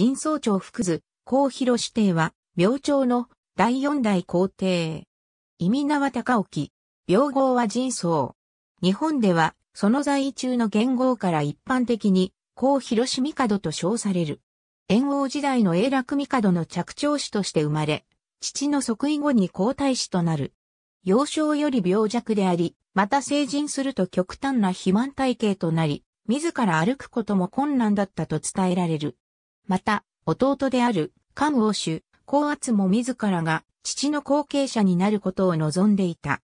人総長福津、高広指定は、明朝の第四代皇帝。意味縄高沖。病号は人相。日本では、その在位中の元号から一般的に、高広氏帝と称される。炎王時代の永楽帝の着長子として生まれ、父の即位後に皇太子となる。幼少より病弱であり、また成人すると極端な肥満体型となり、自ら歩くことも困難だったと伝えられる。また、弟である、関王主、高圧も自らが、父の後継者になることを望んでいた。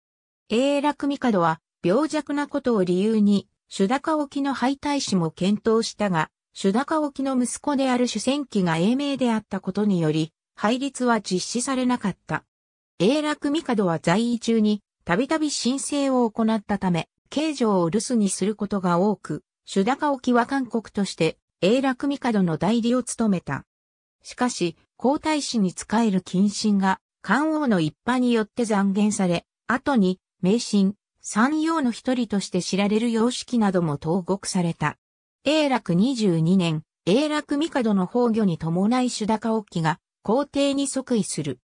永楽帝は、病弱なことを理由に、主高沖の敗退士も検討したが、主高沖の息子である主戦記が英明であったことにより、配立は実施されなかった。永楽帝は在位中に、たびたび申請を行ったため、刑状を留守にすることが多く、主高沖は韓国として英楽帝の代理を務めた。しかし、皇太子に仕える謹慎が、漢王の一派によって残言され、後に、名神、三王の一人として知られる様式なども投獄された。英楽22年、英楽帝の崩御に伴い主高沖が、皇帝に即位する。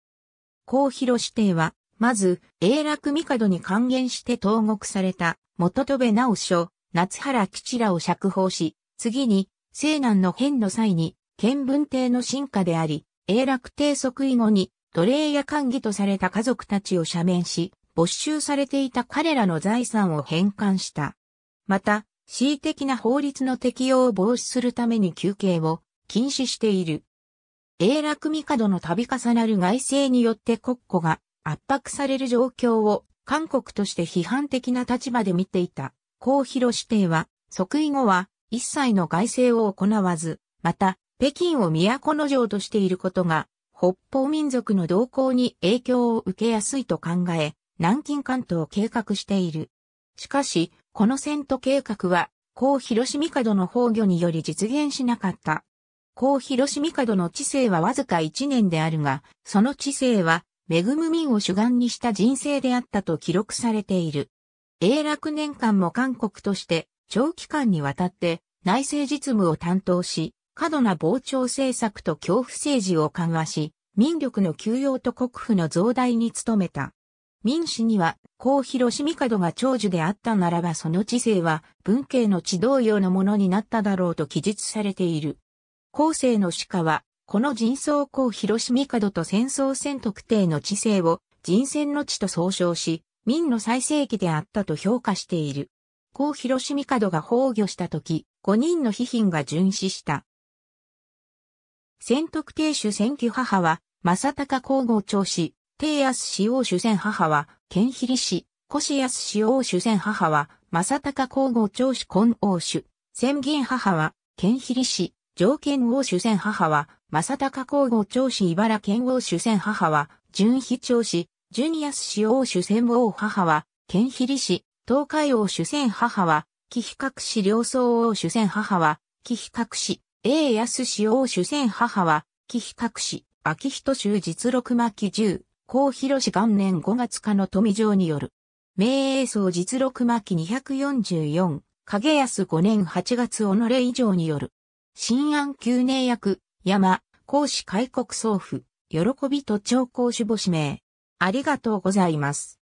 皇広指定は、まず、英楽帝に還元して投獄された、元戸部直書、夏原吉らを釈放し、次に、西南の変の際に、見聞帝の進化であり、永楽帝即位後に、奴隷や官議とされた家族たちを赦免し、没収されていた彼らの財産を返還した。また、恣意的な法律の適用を防止するために休憩を禁止している。永楽帝の度重なる外政によって国庫が圧迫される状況を韓国として批判的な立場で見ていた。高広指定は、即位後は一切の外政を行わず、また、北京を都の城としていることが、北方民族の動向に影響を受けやすいと考え、南京関東を計画している。しかし、この戦闘計画は、高広島門の崩御により実現しなかった。高広島門の知性はわずか1年であるが、その知性は、恵む民を主眼にした人生であったと記録されている。永楽年間も韓国として、長期間にわたって、内政実務を担当し、過度な膨張政策と恐怖政治を緩和し、民力の休養と国府の増大に努めた。民氏には、高広氏帝が長寿であったならばその知性は文系の地同様のものになっただろうと記述されている。後世の歯家は、この人相高広氏帝と戦争戦特定の知性を人選の地と総称し、民の最盛期であったと評価している。高広氏帝が崩御した時、5人の批賓が巡視した。仙徳亭主選居母は、正隆皇后長氏、帝安氏王主戦母は、剣比氏、志安氏王主戦母は、正隆皇后長氏根王主、仙銀母は、剣比氏、条件王主戦母は、正隆皇后長氏茨県王主戦母は、純非長氏、純安氏王主戦王母は、剣比氏、東海王主戦母は、木比較氏両総王主戦母は、木比較氏、英安氏王主戦母は、木比較氏、秋人州実録巻十、0高広氏元年5月下の富城による。明英宗実録巻244、影安5年8月己以上による。新安宮寧役、山、公子開国総府、喜びと長公守母指名。ありがとうございます。